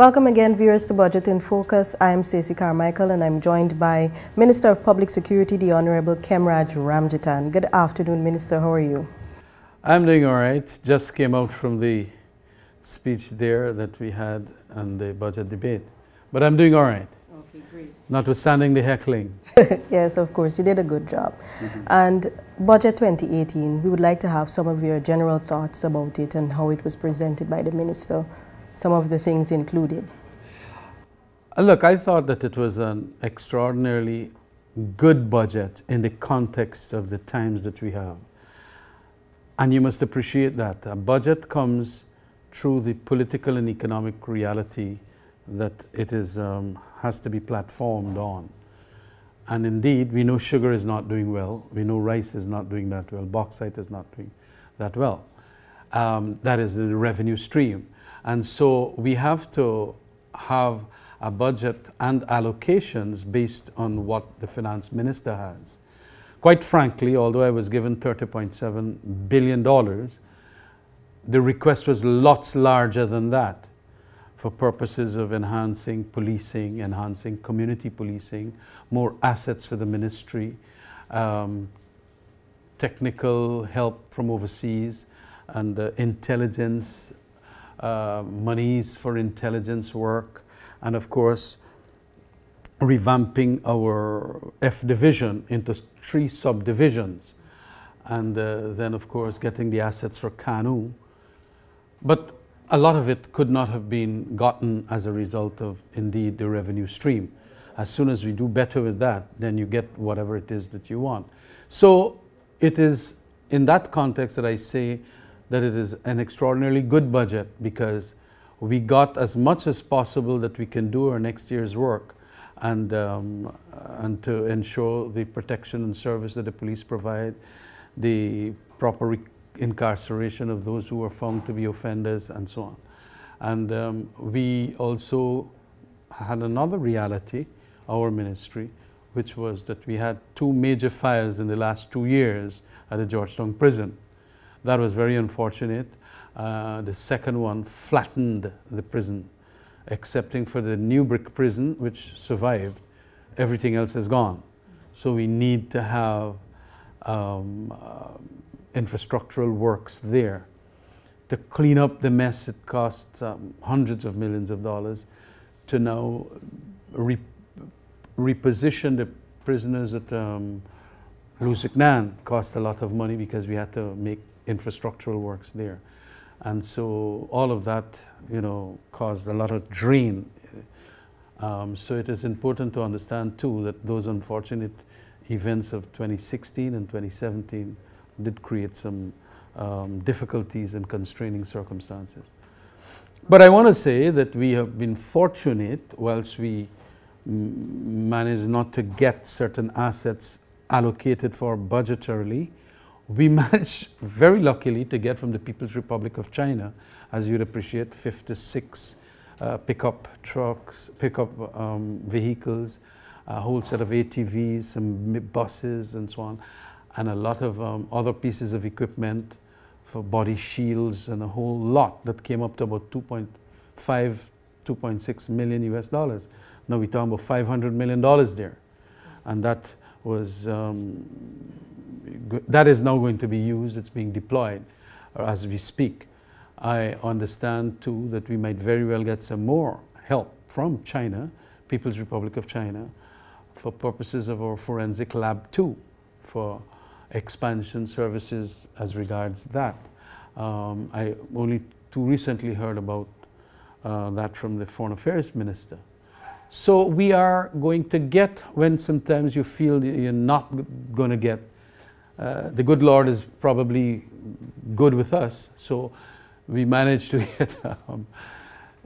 Welcome again, viewers, to Budget in Focus. I am Stacey Carmichael, and I'm joined by Minister of Public Security, the Honorable Kemraj Ramjitan. Good afternoon, Minister. How are you? I'm doing all right. Just came out from the speech there that we had on the budget debate, but I'm doing all right. Okay, great. Notwithstanding the heckling. yes, of course, you did a good job. Mm -hmm. And Budget 2018, we would like to have some of your general thoughts about it and how it was presented by the Minister some of the things included? Uh, look, I thought that it was an extraordinarily good budget in the context of the times that we have. And you must appreciate that. A budget comes through the political and economic reality that it is, um, has to be platformed on. And indeed, we know sugar is not doing well. We know rice is not doing that well. Bauxite is not doing that well. Um, that is the revenue stream. And so we have to have a budget and allocations based on what the finance minister has. Quite frankly, although I was given $30.7 billion, the request was lots larger than that for purposes of enhancing policing, enhancing community policing, more assets for the ministry, um, technical help from overseas, and uh, intelligence uh, monies for intelligence work, and of course, revamping our F division into three subdivisions. And uh, then, of course, getting the assets for Kanu. But a lot of it could not have been gotten as a result of, indeed, the revenue stream. As soon as we do better with that, then you get whatever it is that you want. So it is in that context that I say that it is an extraordinarily good budget because we got as much as possible that we can do our next year's work and, um, and to ensure the protection and service that the police provide, the proper incarceration of those who are found to be offenders and so on. And um, we also had another reality, our ministry, which was that we had two major fires in the last two years at the Georgetown prison. That was very unfortunate. Uh, the second one flattened the prison, excepting for the new brick prison, which survived. Everything else is gone. So we need to have um, uh, infrastructural works there. To clean up the mess, it costs um, hundreds of millions of dollars to now re reposition the prisoners at um, Lusignan cost a lot of money because we had to make infrastructural works there. And so all of that, you know, caused a lot of drain. Um, so it is important to understand too that those unfortunate events of 2016 and 2017 did create some um, difficulties and constraining circumstances. But I want to say that we have been fortunate whilst we managed not to get certain assets allocated for budgetarily we managed very luckily to get from the People's Republic of China, as you'd appreciate, 56 uh, pickup trucks, pickup um, vehicles, a whole set of ATVs, some buses and so on, and a lot of um, other pieces of equipment for body shields and a whole lot that came up to about 2.5, 2.6 million US dollars. Now we're talking about 500 million dollars there. And that was um, that is now going to be used, it's being deployed uh, as we speak. I understand too that we might very well get some more help from China, People's Republic of China, for purposes of our forensic lab too, for expansion services as regards that. Um, I only too recently heard about uh, that from the Foreign Affairs Minister. So we are going to get when sometimes you feel you're not going to get uh, the good Lord is probably good with us. So we managed to get um,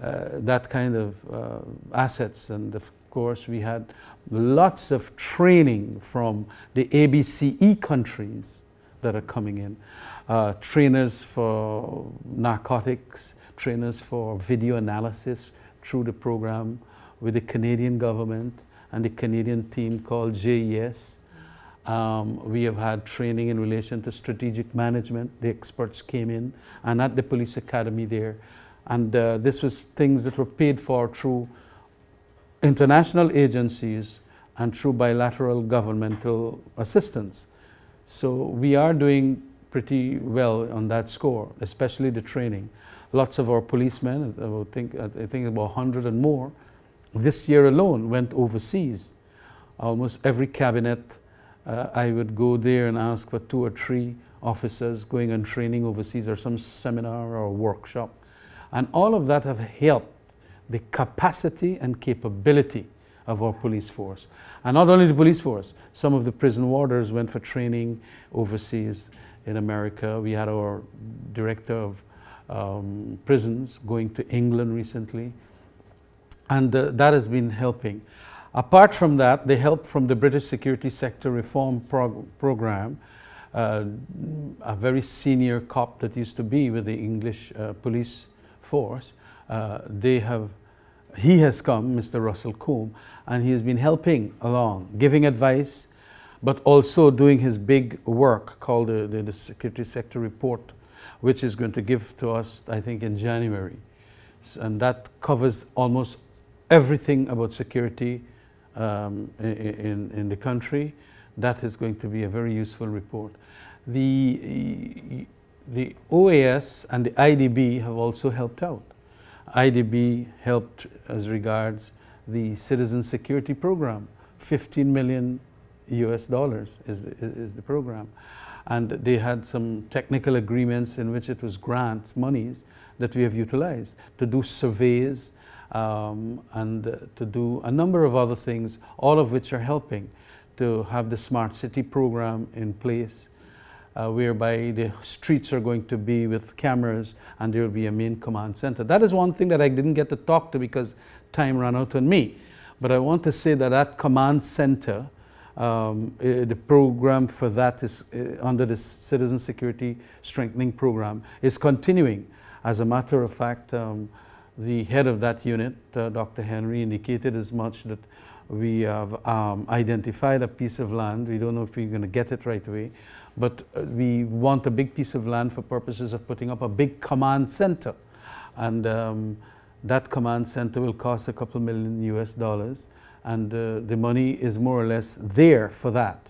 uh, that kind of uh, assets. And of course, we had lots of training from the ABCE countries that are coming in. Uh, trainers for narcotics, trainers for video analysis through the program with the Canadian government and the Canadian team called JES um, we have had training in relation to strategic management. The experts came in and at the police academy there. And uh, this was things that were paid for through international agencies and through bilateral governmental assistance. So we are doing pretty well on that score, especially the training. Lots of our policemen, I think, I think about 100 and more, this year alone went overseas. Almost every cabinet uh, I would go there and ask for two or three officers going on training overseas or some seminar or workshop. And all of that have helped the capacity and capability of our police force. And not only the police force, some of the prison warders went for training overseas in America. We had our director of um, prisons going to England recently. And uh, that has been helping. Apart from that, they help from the British Security Sector Reform prog Program, uh, a very senior cop that used to be with the English uh, police force. Uh, they have, he has come, Mr. Russell Coombe, and he has been helping along, giving advice, but also doing his big work called the, the, the Security Sector Report, which is going to give to us, I think, in January. And that covers almost everything about security um, in, in the country, that is going to be a very useful report. The, the OAS and the IDB have also helped out. IDB helped as regards the citizen security program. 15 million US dollars is, is, is the program. And they had some technical agreements in which it was grants, monies that we have utilized to do surveys um, and to do a number of other things, all of which are helping to have the smart city program in place, uh, whereby the streets are going to be with cameras and there will be a main command center. That is one thing that I didn't get to talk to because time ran out on me. But I want to say that that command center, um, the program for that is under the citizen security strengthening program is continuing. As a matter of fact, um, the head of that unit, uh, Dr. Henry, indicated as much that we have um, identified a piece of land. We don't know if we're going to get it right away, but uh, we want a big piece of land for purposes of putting up a big command center. And um, that command center will cost a couple million US dollars. And uh, the money is more or less there for that.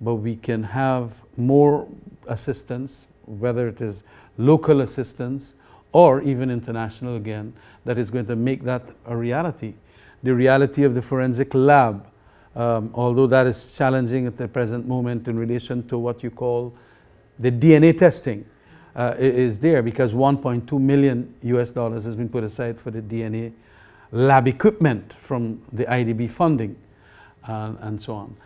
But we can have more assistance, whether it is local assistance or even international again, that is going to make that a reality. The reality of the forensic lab, um, although that is challenging at the present moment in relation to what you call the DNA testing, uh, is there because 1.2 million US dollars has been put aside for the DNA lab equipment from the IDB funding uh, and so on.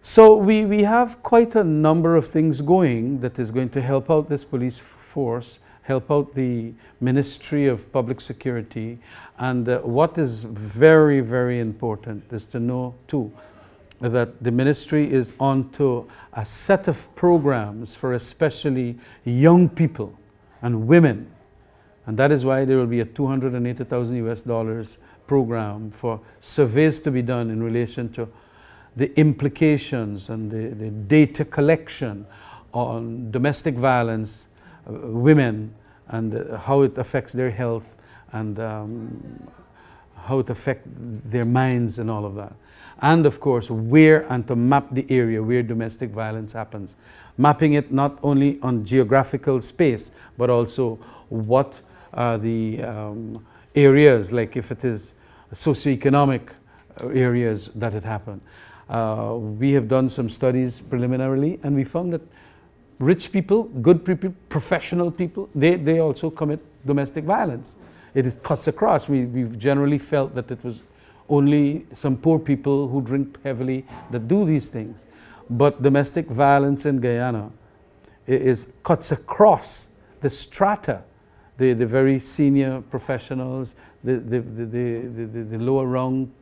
So we, we have quite a number of things going that is going to help out this police force help out the Ministry of Public Security. And uh, what is very, very important is to know too that the ministry is onto a set of programs for especially young people and women. And that is why there will be a 280,000 US dollars program for surveys to be done in relation to the implications and the, the data collection on domestic violence, uh, women, and uh, how it affects their health and um, how it affects their minds and all of that. And of course, where and to map the area where domestic violence happens. Mapping it not only on geographical space, but also what are the um, areas, like if it is socioeconomic uh, areas that it happened. Uh, we have done some studies preliminarily and we found that rich people, good people, professional people, they, they also commit domestic violence. It is, cuts across. We, we've generally felt that it was only some poor people who drink heavily that do these things. But domestic violence in Guyana is, cuts across the strata, the, the very senior professionals, the, the, the, the, the lower rung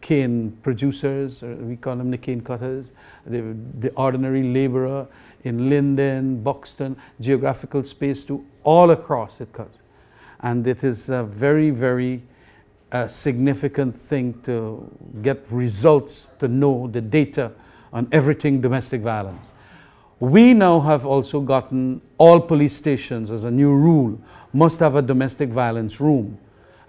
cane producers, we call them the cane cutters, the, the ordinary laborer in Linden, Buxton, geographical space to all across it cuts, And it is a very, very uh, significant thing to get results, to know the data on everything domestic violence. We now have also gotten all police stations as a new rule must have a domestic violence room.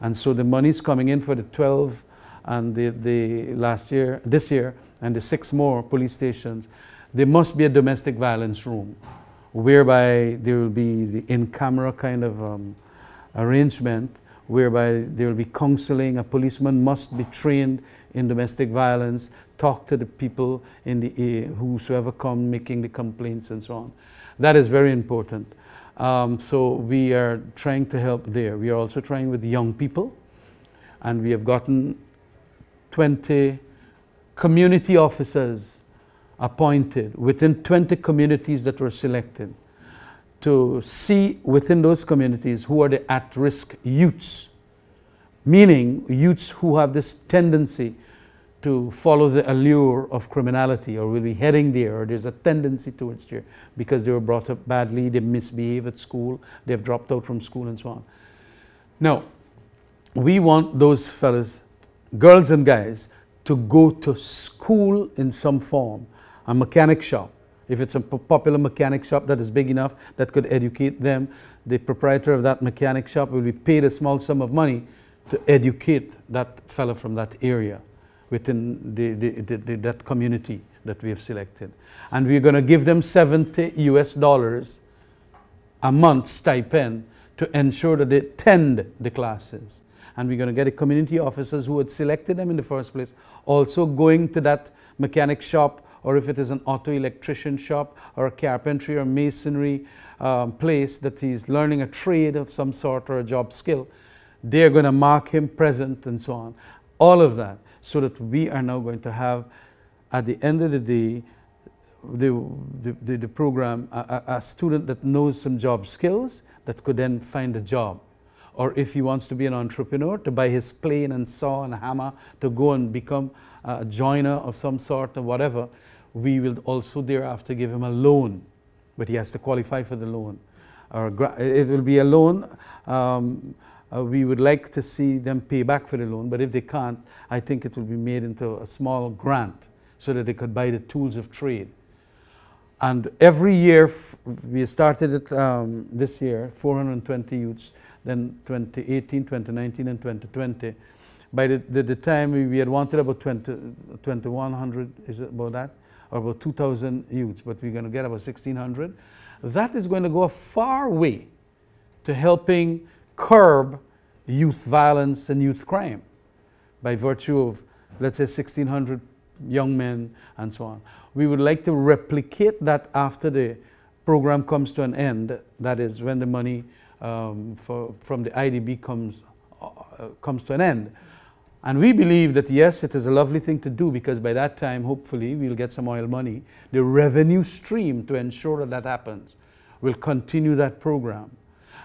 And so the money is coming in for the 12 and the, the last year, this year, and the six more police stations there must be a domestic violence room whereby there will be the in-camera kind of um, arrangement whereby there will be counseling. A policeman must be trained in domestic violence, talk to the people in the uh, whosoever come making the complaints and so on. That is very important. Um, so we are trying to help there. We are also trying with young people, and we have gotten 20 community officers appointed within 20 communities that were selected to see within those communities who are the at risk youths, meaning youths who have this tendency to follow the allure of criminality or will be heading there or there's a tendency towards there because they were brought up badly, they misbehave at school, they've dropped out from school and so on. Now, we want those fellas, girls and guys, to go to school in some form a mechanic shop. If it's a popular mechanic shop that is big enough that could educate them, the proprietor of that mechanic shop will be paid a small sum of money to educate that fellow from that area within the, the, the, that community that we have selected. And we're going to give them 70 US dollars a month stipend to ensure that they attend the classes. And we're going to get the community officers who had selected them in the first place also going to that mechanic shop or if it is an auto electrician shop or a carpentry or masonry um, place that he's learning a trade of some sort or a job skill, they're going to mark him present and so on. All of that so that we are now going to have at the end of the day the, the, the program a, a student that knows some job skills that could then find a job or if he wants to be an entrepreneur, to buy his plane and saw and hammer, to go and become a joiner of some sort or whatever, we will also thereafter give him a loan, but he has to qualify for the loan. Or it will be a loan. Um, uh, we would like to see them pay back for the loan, but if they can't, I think it will be made into a small grant so that they could buy the tools of trade. And every year, we started it um, this year, 420 youths, then 2018, 2019, and 2020. By the, the, the time we, we, had wanted about 20, 2100, is it about that? or about 2,000 youths, but we're going to get about 1,600. That is going to go a far way to helping curb youth violence and youth crime by virtue of, let's say, 1,600 young men and so on. We would like to replicate that after the program comes to an end, that is, when the money um, for, from the IDB comes, uh, comes to an end. And we believe that yes, it is a lovely thing to do because by that time, hopefully, we'll get some oil money. The revenue stream to ensure that that happens will continue that program.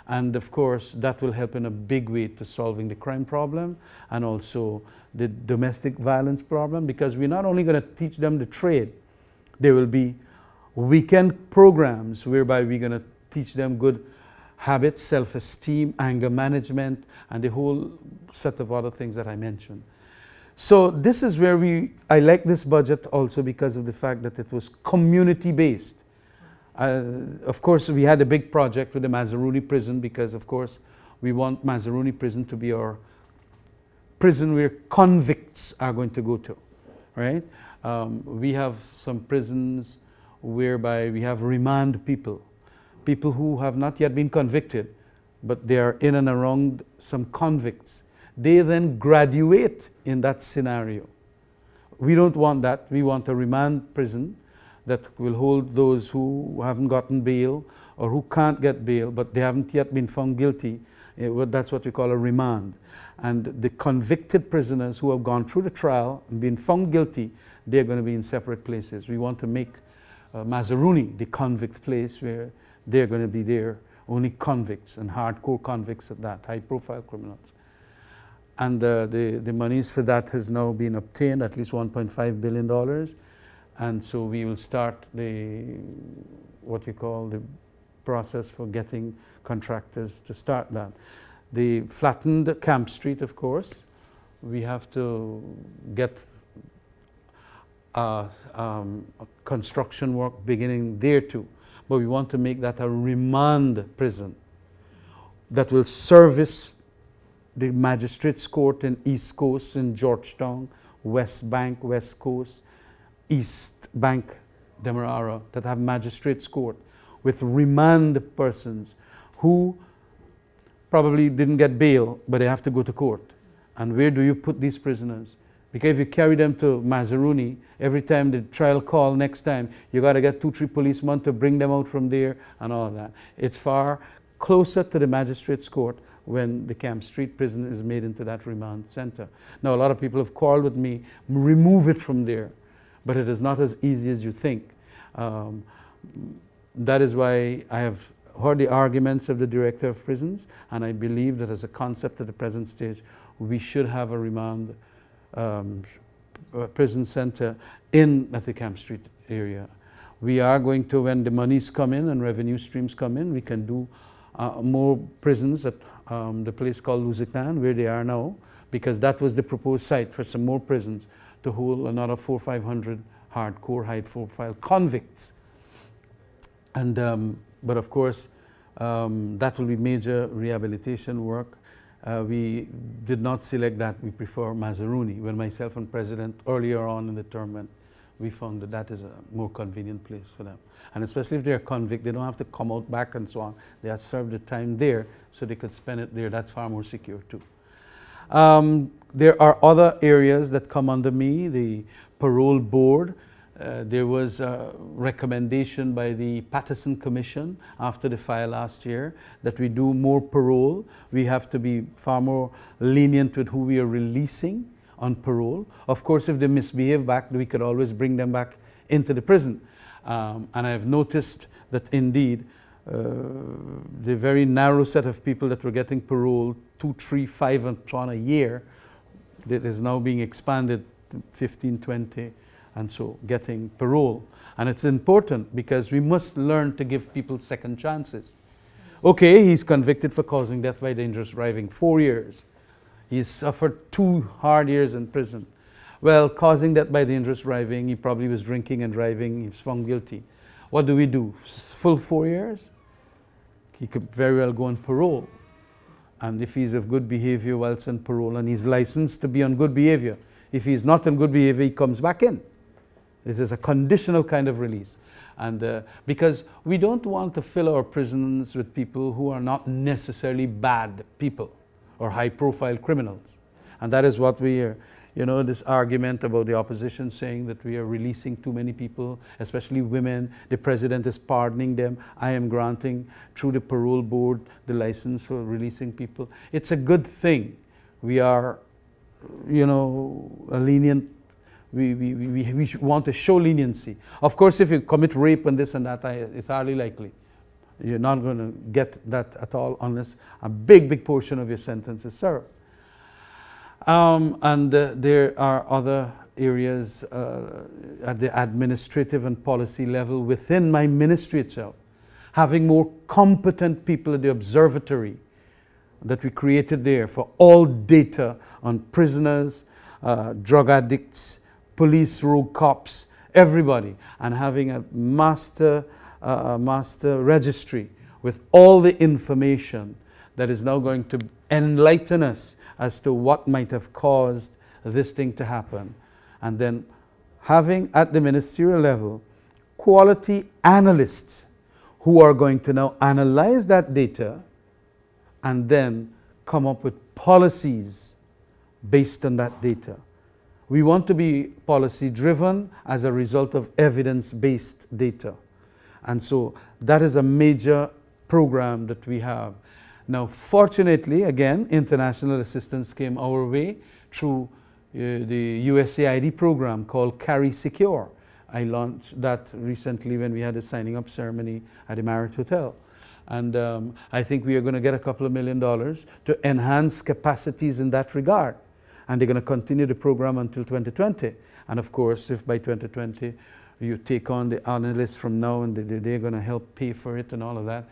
And of course, that will help in a big way to solving the crime problem and also the domestic violence problem because we're not only going to teach them the trade, there will be weekend programs whereby we're going to teach them good habits, self-esteem, anger management, and the whole set of other things that I mentioned. So this is where we, I like this budget also because of the fact that it was community-based. Uh, of course, we had a big project with the Mazaruni prison because, of course, we want Mazaruni prison to be our prison where convicts are going to go to, right? Um, we have some prisons whereby we have remand people people who have not yet been convicted, but they are in and around some convicts. They then graduate in that scenario. We don't want that. We want a remand prison that will hold those who haven't gotten bail or who can't get bail, but they haven't yet been found guilty. Eh, that's what we call a remand. And the convicted prisoners who have gone through the trial and been found guilty, they're going to be in separate places. We want to make uh, Mazaruni the convict place where they're going to be there, only convicts and hardcore convicts at that, high profile criminals. And uh, the, the monies for that has now been obtained, at least $1.5 billion. And so we will start the, what you call the process for getting contractors to start that. The flattened Camp Street, of course, we have to get uh, um, construction work beginning there too but we want to make that a remand prison that will service the magistrates court in East Coast, in Georgetown, West Bank, West Coast, East Bank, Demerara, that have magistrates court with remand persons who probably didn't get bail, but they have to go to court. And where do you put these prisoners? Because if you carry them to Mazaruni, every time the trial call next time, you got to get two, three policemen to bring them out from there and all that. It's far closer to the magistrate's court when the Camp Street prison is made into that remand center. Now, a lot of people have quarreled with me, remove it from there, but it is not as easy as you think. Um, that is why I have heard the arguments of the director of prisons, and I believe that as a concept at the present stage, we should have a remand um, prison center in Camp Street area. We are going to, when the monies come in and revenue streams come in, we can do uh, more prisons at um, the place called Lusitan, where they are now, because that was the proposed site for some more prisons to hold another four, 500 hardcore, high profile convicts. And, um, but of course, um, that will be major rehabilitation work. Uh, we did not select that. We prefer Mazaruni. When myself and President earlier on in the term went, we found that that is a more convenient place for them. And especially if they're convict, they don't have to come out back and so on. They had served their time there, so they could spend it there. That's far more secure too. Um, there are other areas that come under me, the parole board, uh, there was a recommendation by the Patterson Commission after the fire last year that we do more parole. We have to be far more lenient with who we are releasing on parole. Of course, if they misbehave back, we could always bring them back into the prison. Um, and I've noticed that indeed, uh, the very narrow set of people that were getting parole, two, three, five, and so on a year, that is now being expanded to 15, 20, and so getting parole. And it's important because we must learn to give people second chances. Okay, he's convicted for causing death by dangerous driving, four years. He's suffered two hard years in prison. Well, causing death by dangerous driving, he probably was drinking and driving, He's found guilty. What do we do? Full four years? He could very well go on parole. And if he's of good behavior whilst on parole and he's licensed to be on good behavior, if he's not on good behavior, he comes back in. This is a conditional kind of release. And uh, because we don't want to fill our prisons with people who are not necessarily bad people or high profile criminals. And that is what we are, you know, this argument about the opposition saying that we are releasing too many people, especially women. The president is pardoning them. I am granting, through the parole board, the license for releasing people. It's a good thing. We are, you know, a lenient we, we, we, we want to show leniency. Of course, if you commit rape and this and that, it's hardly likely. You're not going to get that at all unless a big, big portion of your sentence is served. Um, and uh, there are other areas uh, at the administrative and policy level within my ministry itself. Having more competent people at the observatory that we created there for all data on prisoners, uh, drug addicts, police rule, cops, everybody, and having a master, uh, a master registry with all the information that is now going to enlighten us as to what might have caused this thing to happen. And then having at the ministerial level quality analysts who are going to now analyze that data and then come up with policies based on that data. We want to be policy driven as a result of evidence based data. And so that is a major program that we have. Now, fortunately, again, international assistance came our way through uh, the USAID program called Carry Secure. I launched that recently when we had a signing up ceremony at the Marriott Hotel. And um, I think we are going to get a couple of million dollars to enhance capacities in that regard and they're going to continue the program until 2020. And of course, if by 2020 you take on the analysts from now and they're going to help pay for it and all of that,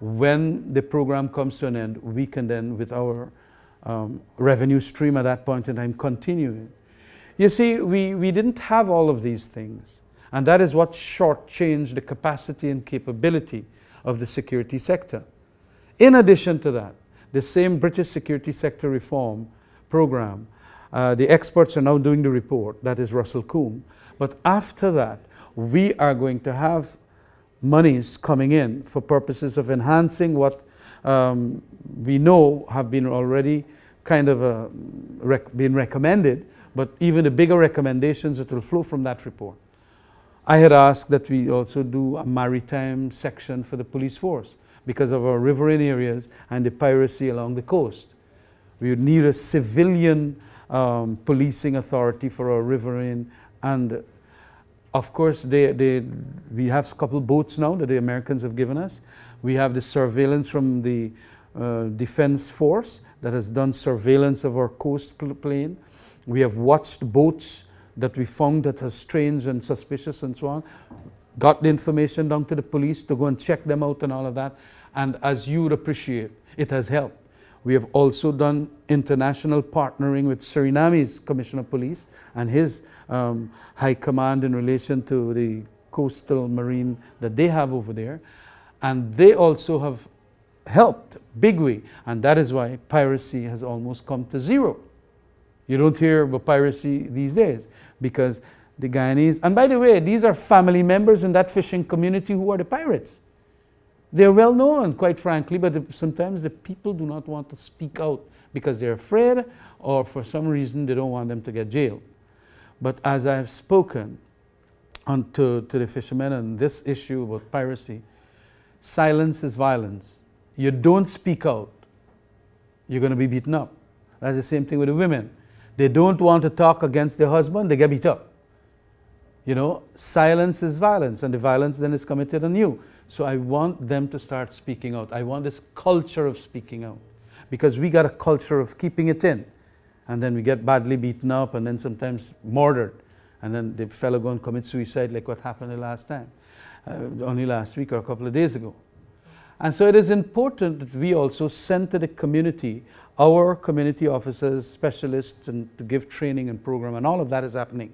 when the program comes to an end, we can then, with our um, revenue stream at that point in time, continue it. You see, we, we didn't have all of these things. And that is what shortchanged the capacity and capability of the security sector. In addition to that, the same British security sector reform program uh, the experts are now doing the report, that is Russell Coombe. But after that, we are going to have monies coming in for purposes of enhancing what um, we know have been already kind of uh, rec been recommended, but even the bigger recommendations that will flow from that report. I had asked that we also do a maritime section for the police force because of our riverine areas and the piracy along the coast. We would need a civilian um, policing authority for our riverine. And of course, they, they, we have a couple boats now that the Americans have given us. We have the surveillance from the uh, Defense Force that has done surveillance of our coast plain. We have watched boats that we found that are strange and suspicious and so on. Got the information down to the police to go and check them out and all of that. And as you would appreciate, it has helped. We have also done international partnering with Suriname's Commissioner of Police and his um, high command in relation to the coastal marine that they have over there. And they also have helped big way. And that is why piracy has almost come to zero. You don't hear about piracy these days because the Guyanese, and by the way, these are family members in that fishing community who are the pirates. They're well known, quite frankly, but sometimes the people do not want to speak out because they're afraid or for some reason they don't want them to get jailed. But as I have spoken on to, to the fishermen on this issue about piracy, silence is violence. You don't speak out, you're going to be beaten up. That's the same thing with the women. They don't want to talk against their husband, they get beat up. You know, silence is violence, and the violence then is committed on you. So I want them to start speaking out. I want this culture of speaking out because we got a culture of keeping it in. And then we get badly beaten up and then sometimes murdered. And then the fellow go and commit suicide like what happened the last time, uh, only last week or a couple of days ago. And so it is important that we also send to the community, our community officers, specialists, and to give training and program, and all of that is happening,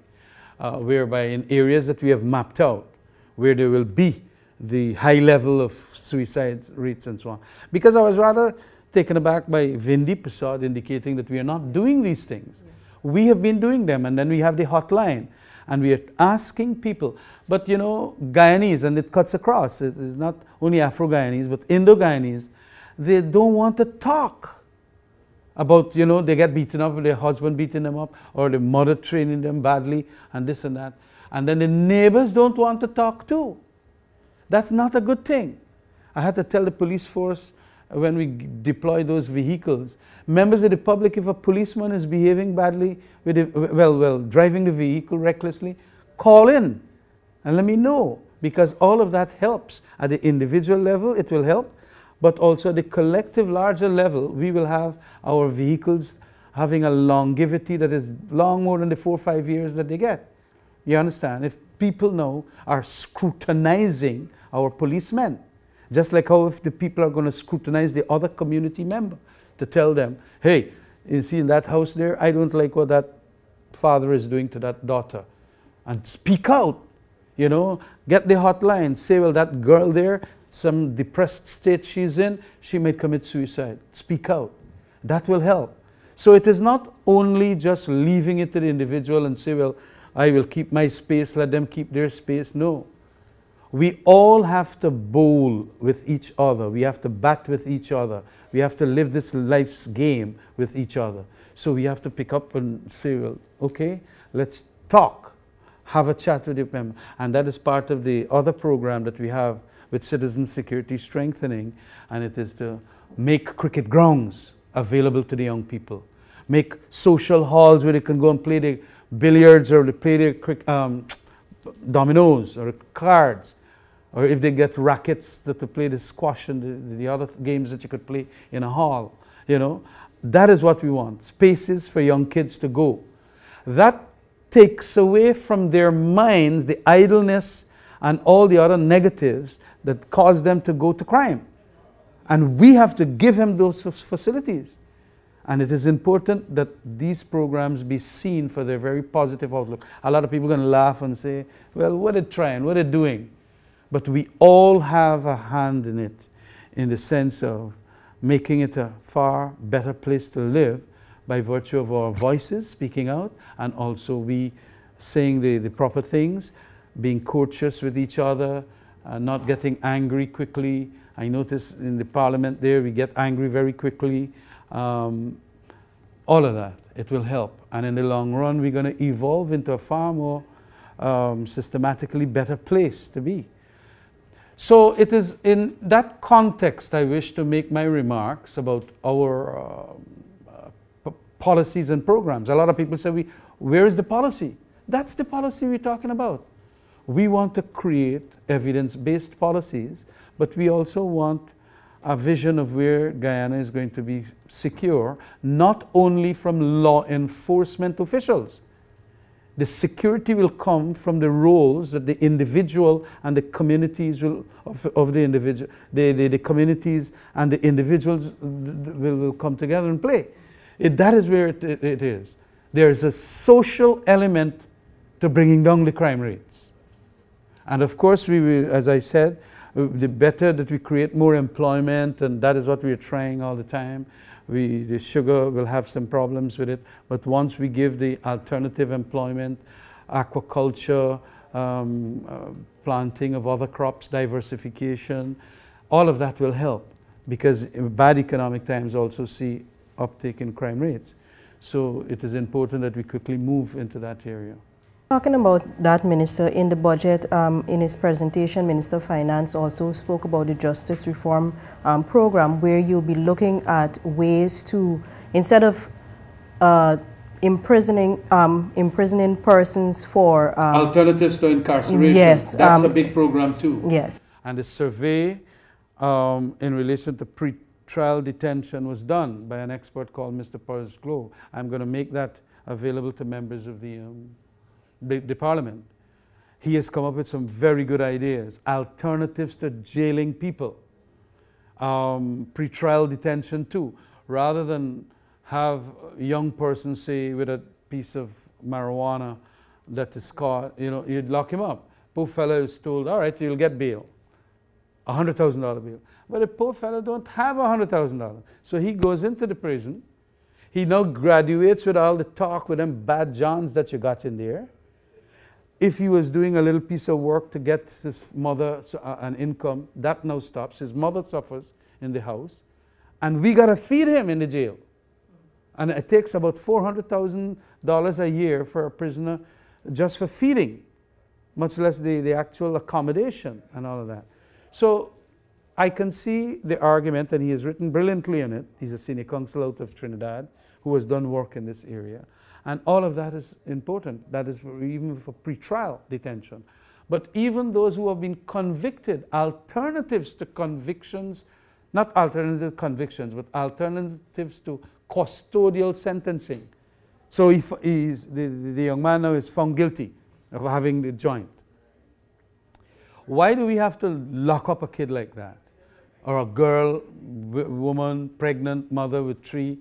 uh, whereby in areas that we have mapped out, where there will be the high level of suicide rates and so on. Because I was rather taken aback by Vendi Prasad indicating that we are not doing these things. Yeah. We have been doing them and then we have the hotline and we are asking people. But you know, Guyanese, and it cuts across, it is not only Afro-Guyanese but Indo-Guyanese, they don't want to talk about, you know, they get beaten up, their husband beating them up or their mother training them badly and this and that. And then the neighbors don't want to talk too. That's not a good thing. I had to tell the police force when we deploy those vehicles. Members of the public, if a policeman is behaving badly, with a, uh, well, well, driving the vehicle recklessly, call in and let me know because all of that helps. At the individual level, it will help, but also at the collective larger level, we will have our vehicles having a longevity that is long more than the four or five years that they get. You understand? If people now are scrutinizing our policemen. Just like how if the people are going to scrutinize the other community member to tell them, hey, you see in that house there, I don't like what that father is doing to that daughter. And speak out, you know, get the hotline, say, well, that girl there, some depressed state she's in, she might commit suicide. Speak out. That will help. So it is not only just leaving it to the individual and say, well, I will keep my space, let them keep their space. No. We all have to bowl with each other. We have to bat with each other. We have to live this life's game with each other. So we have to pick up and say, well, okay, let's talk. Have a chat with your member. And that is part of the other program that we have with citizen security strengthening, and it is to make cricket grounds available to the young people make social halls where they can go and play their billiards or play their quick, um, dominoes or cards. Or if they get rackets that they play the squash and the, the other games that you could play in a hall, you know. That is what we want, spaces for young kids to go. That takes away from their minds the idleness and all the other negatives that cause them to go to crime. And we have to give them those facilities. And it is important that these programs be seen for their very positive outlook. A lot of people are going to laugh and say, well, what are they trying? What are they doing? But we all have a hand in it in the sense of making it a far better place to live by virtue of our voices speaking out and also we saying the, the proper things, being courteous with each other, uh, not getting angry quickly. I notice in the parliament there we get angry very quickly um, all of that. It will help. And in the long run, we're going to evolve into a far more um, systematically better place to be. So it is in that context I wish to make my remarks about our uh, uh policies and programs. A lot of people say, we, where is the policy? That's the policy we're talking about. We want to create evidence-based policies, but we also want a vision of where Guyana is going to be secure, not only from law enforcement officials. The security will come from the roles that the individual and the communities will, of, of the individual, the, the, the, communities and the individuals will, will come together and play. It, that is where it, it, it is. There is a social element to bringing down the crime rates. And of course, we will, as I said, the better that we create more employment, and that is what we are trying all the time. We, the sugar will have some problems with it, but once we give the alternative employment, aquaculture, um, uh, planting of other crops, diversification, all of that will help because bad economic times also see uptick in crime rates. So it is important that we quickly move into that area. Talking about that, Minister, in the budget, um, in his presentation, Minister of Finance also spoke about the Justice Reform um, Program, where you'll be looking at ways to, instead of uh, imprisoning um, imprisoning persons for... Um, Alternatives to incarceration. Yes. That's a um, big program too. Yes. And a survey um, in relation to pre-trial detention was done by an expert called Mr. Pars Glow. I'm going to make that available to members of the the, parliament, he has come up with some very good ideas, alternatives to jailing people, um, pretrial detention too, rather than have a young person say with a piece of marijuana that is caught, you know, you'd lock him up. Poor fellow is told, all right, you'll get bail, a $100,000 bail. But the poor fellow don't have a $100,000. So he goes into the prison. He now graduates with all the talk with them bad Johns that you got in there if he was doing a little piece of work to get his mother uh, an income, that now stops. His mother suffers in the house, and we got to feed him in the jail. And it takes about $400,000 a year for a prisoner just for feeding, much less the, the actual accommodation and all of that. So I can see the argument, and he has written brilliantly on it. He's a senior counsel out of Trinidad who has done work in this area. And all of that is important. That is for, even for pretrial detention. But even those who have been convicted, alternatives to convictions, not alternative convictions, but alternatives to custodial sentencing. So if the, the young man now is found guilty of having the joint. Why do we have to lock up a kid like that? Or a girl, woman, pregnant mother with three,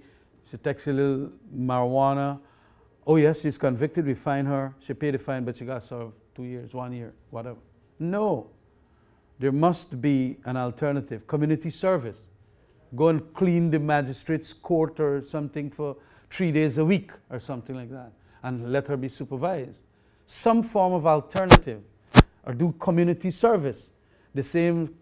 she takes a little marijuana, oh yes, she's convicted, we fine her, she paid the fine, but she got served two years, one year, whatever. No. There must be an alternative. Community service. Go and clean the magistrate's court or something for three days a week or something like that. And let her be supervised. Some form of alternative. Or do community service. The same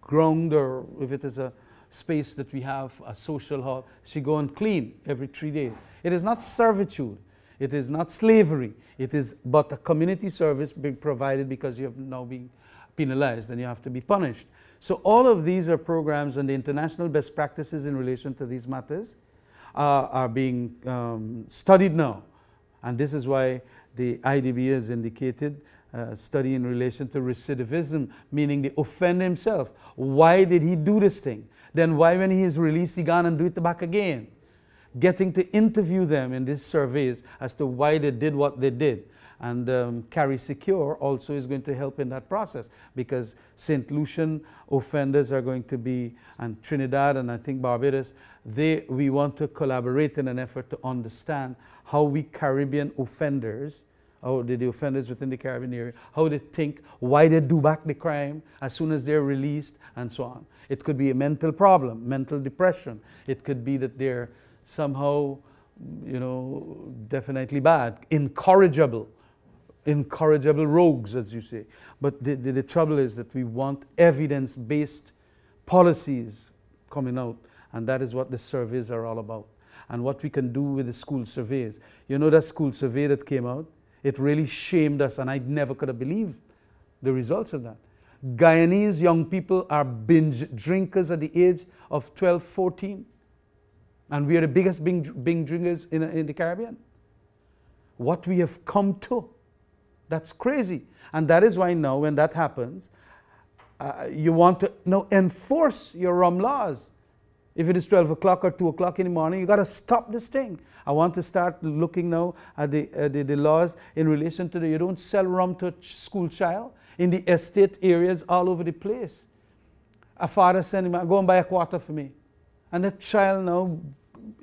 ground or if it is a space that we have, a social hall, she go and clean every three days. It is not servitude. It is not slavery. It is but a community service being provided because you have now been penalized and you have to be punished. So all of these are programs and the international best practices in relation to these matters uh, are being um, studied now. And this is why the IDB has indicated uh, study in relation to recidivism, meaning the offender himself. Why did he do this thing? Then why when he is released, he gone and do it back again? getting to interview them in these surveys as to why they did what they did. And um, Carry Secure also is going to help in that process because St. Lucian offenders are going to be, and Trinidad and I think Barbados, they, we want to collaborate in an effort to understand how we Caribbean offenders, or the, the offenders within the Caribbean area, how they think, why they do back the crime as soon as they're released, and so on. It could be a mental problem, mental depression. It could be that they're somehow, you know, definitely bad, incorrigible, incorrigible rogues, as you say. But the, the, the trouble is that we want evidence based policies coming out, and that is what the surveys are all about. And what we can do with the school surveys. You know that school survey that came out? It really shamed us, and I never could have believed the results of that. Guyanese young people are binge drinkers at the age of 12, 14. And we are the biggest Bing, Bing drinkers in, in the Caribbean. What we have come to. That's crazy. And that is why now, when that happens, uh, you want to now enforce your rum laws. If it is 12 o'clock or 2 o'clock in the morning, you got to stop this thing. I want to start looking now at the, uh, the, the, laws in relation to the, you don't sell rum to a school child in the estate areas all over the place. A father sent him, go and buy a quarter for me. And that child now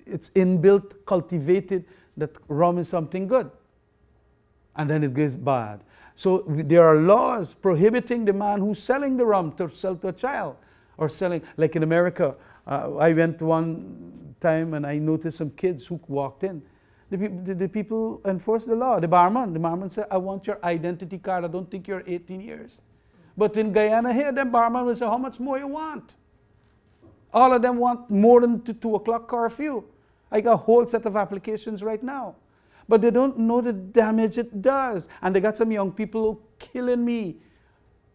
it's inbuilt, cultivated, that rum is something good. And then it gets bad. So there are laws prohibiting the man who's selling the rum to sell to a child or selling, like in America. Uh, I went one time and I noticed some kids who walked in. The, pe the, the people enforced the law. The barman, the barman said, I want your identity card. I don't think you're 18 years. But in Guyana here, the barman will say, how much more you want? All of them want more than two, two o'clock curfew. I got a whole set of applications right now. But they don't know the damage it does. And they got some young people killing me.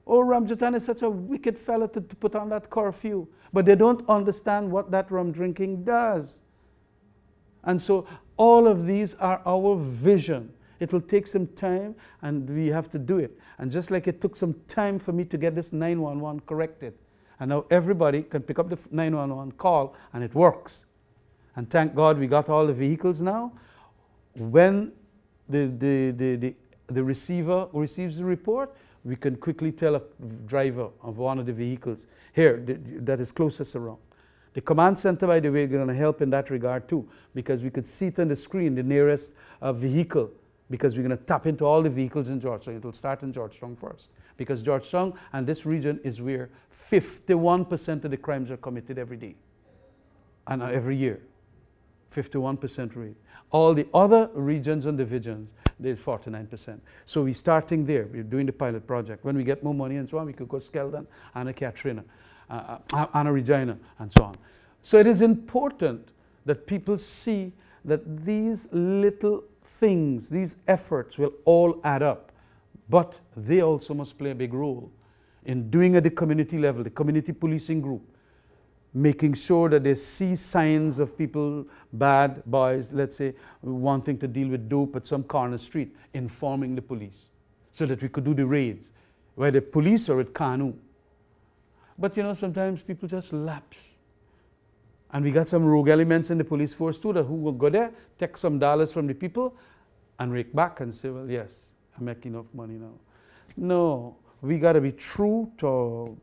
Oh, Ramjatan is such a wicked fellow to, to put on that curfew. But they don't understand what that rum drinking does. And so all of these are our vision. It will take some time and we have to do it. And just like it took some time for me to get this 911 corrected, and now everybody can pick up the 911 call and it works. And thank God we got all the vehicles now. When the, the, the, the, the receiver receives the report, we can quickly tell a driver of one of the vehicles here that is closest around. The command center, by the way, is going to help in that regard too, because we could see it on the screen the nearest uh, vehicle, because we're going to tap into all the vehicles in Georgetown. It'll start in Georgetown first because Georgetown and this region is where 51% of the crimes are committed every day and uh, every year. 51% rate. All the other regions and divisions, there's 49%. So we're starting there. We're doing the pilot project. When we get more money and so on, we could go Skeldon, Anna Katrina, uh, uh Anna Regina, and so on. So it is important that people see that these little things, these efforts will all add up. But they also must play a big role in doing at the community level, the community policing group, making sure that they see signs of people, bad boys, let's say, wanting to deal with dope at some corner street, informing the police so that we could do the raids where the police are at Kanu. But you know, sometimes people just lapse. And we got some rogue elements in the police force too that who will go there, take some dollars from the people, and rake back and say, well, yes, I make enough money now. No, we got to be true to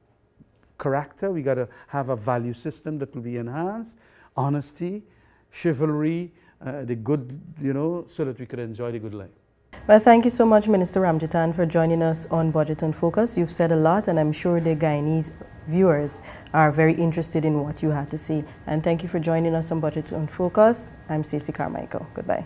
character. We got to have a value system that will be enhanced, honesty, chivalry, uh, the good, you know, so that we could enjoy the good life. Well, thank you so much, Minister Ramjitan, for joining us on Budget and Focus. You've said a lot, and I'm sure the Guyanese viewers are very interested in what you had to say. And thank you for joining us on Budget and Focus. I'm Stacey Carmichael. Goodbye.